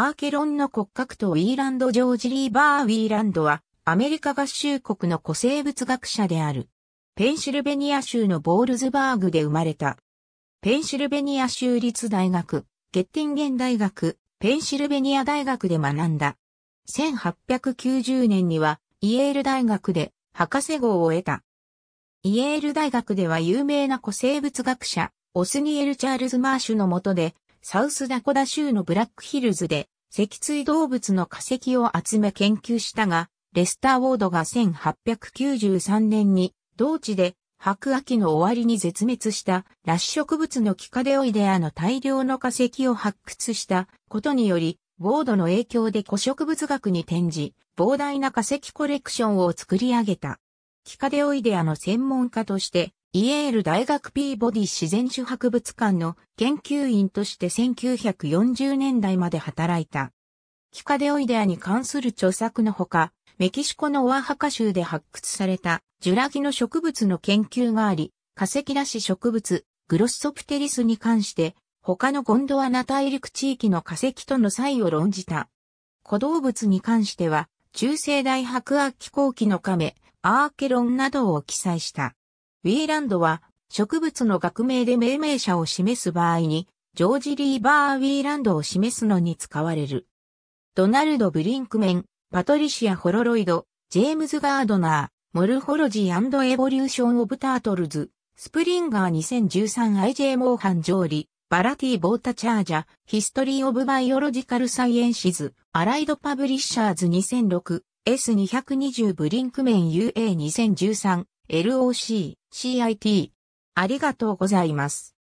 アーケロンの骨格とウィーランド・ジョージ・リーバー・ウィーランドは、アメリカ合衆国の古生物学者である。ペンシルベニア州のボールズバーグで生まれた。ペンシルベニア州立大学、ゲッティンゲン大学、ペンシルベニア大学で学んだ。1890年には、イエール大学で博士号を得た。イエール大学では有名な古生物学者、オスニエル・チャールズ・マーシュの下で、サウスダコダ州のブラックヒルズで、脊椎動物の化石を集め研究したが、レスター・ウォードが1893年に、同地で、白秋の終わりに絶滅したラッシュ植物のキカデオイデアの大量の化石を発掘したことにより、ウォードの影響で古植物学に転じ、膨大な化石コレクションを作り上げた。キカデオイデアの専門家として、イエール大学ピーボディ自然史博物館の研究員として1940年代まで働いた。キカデオイデアに関する著作のほか、メキシコのオアハカ州で発掘されたジュラギの植物の研究があり、化石なし植物、グロッソプテリスに関して他のゴンドワナ大陸地域の化石との差異を論じた。古動物に関しては、中世大白亜紀後期の亀、アーケロンなどを記載した。ウィーランドは植物の学名で命名者を示す場合に、ジョージ・リーバー・ウィーランドを示すのに使われる。ドナルド・ブリンクメン、パトリシア・ホロロイド、ジェームズ・ガードナー、モルフォロジーエボリューション・オブ・タートルズ、スプリンガー 2013IJ モーハン・ジョーリ、バラティ・ボータ・チャージャ、ヒストリー・オブ・バイオロジカル・サイエンシズ、アライド・パブリッシャーズ2006、S220 ブリンクメン UA2013、LOC、CIT。ありがとうございます。